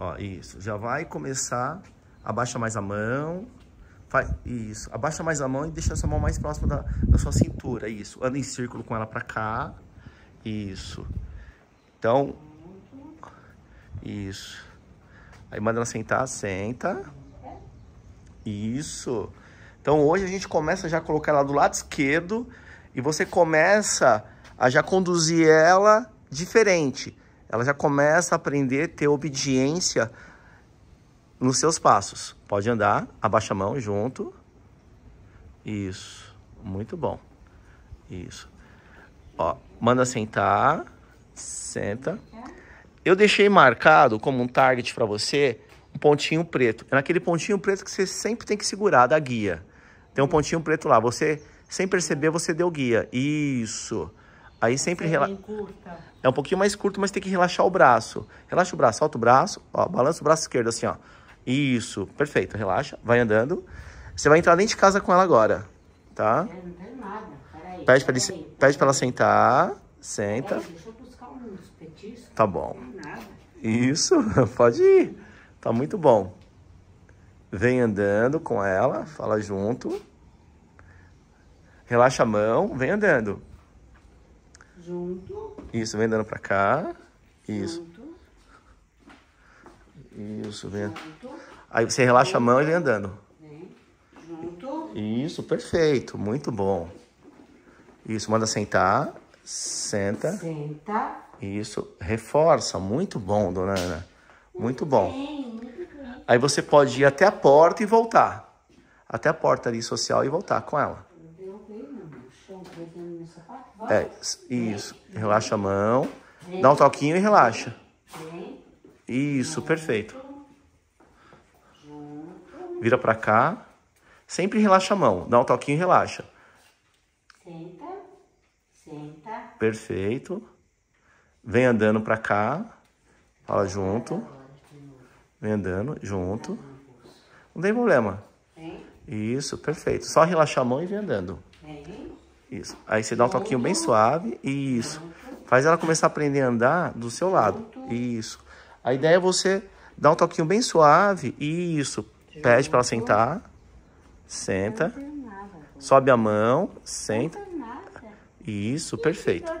Ó, isso. Já vai começar. Abaixa mais a mão. Faz, isso. Abaixa mais a mão e deixa essa mão mais próxima da, da sua cintura. Isso. Anda em círculo com ela pra cá. Isso. Então. Isso. Aí manda ela sentar. Senta. Isso. Então hoje a gente começa já a colocar ela do lado esquerdo. E você começa a já conduzir ela diferente ela já começa a aprender a ter obediência nos seus passos. Pode andar, abaixa a mão junto. Isso, muito bom. Isso. Ó, manda sentar, senta. Eu deixei marcado como um target para você um pontinho preto. É naquele pontinho preto que você sempre tem que segurar da guia. Tem um pontinho preto lá. Você, sem perceber, você deu guia. Isso. Aí sempre relaxa. É um pouquinho mais curto, mas tem que relaxar o braço. Relaxa o braço, solta o braço, ó, balança o braço esquerdo assim, ó. Isso, perfeito, relaxa, vai andando. Você vai entrar dentro de casa com ela agora, tá? É, não tem nada, peraí. Pede para pede pra ela sentar, senta. deixa eu buscar uns petiscos. Tá bom. nada. Isso, pode ir. Tá muito bom. Vem andando com ela, fala junto. Relaxa a mão, vem andando. Junto. Isso, vem dando pra cá. Isso. Junto. Isso, vem. Junto. Aí você relaxa a mão e vem andando. Vem. Junto. Isso, perfeito. Muito bom. Isso, manda sentar. Senta. Senta. Isso, reforça. Muito bom, dona Ana. Muito bom. Aí você pode ir até a porta e voltar. Até a porta ali social e voltar com ela. Eu é, isso. Relaxa a mão. Dá um toquinho e relaxa. Isso, perfeito. Vira pra cá. Sempre relaxa a mão. Dá um toquinho e relaxa. Senta. Senta. Perfeito. Vem andando pra cá. Fala junto. Vem andando junto. Não tem problema. Isso, perfeito. Só relaxa a mão e vem andando. Isso. Aí você dá um toquinho bem suave. Isso. Faz ela começar a aprender a andar do seu lado. Isso. A ideia é você dar um toquinho bem suave. Isso. Pede para ela sentar. Senta. Sobe a mão. Senta. Isso, perfeito.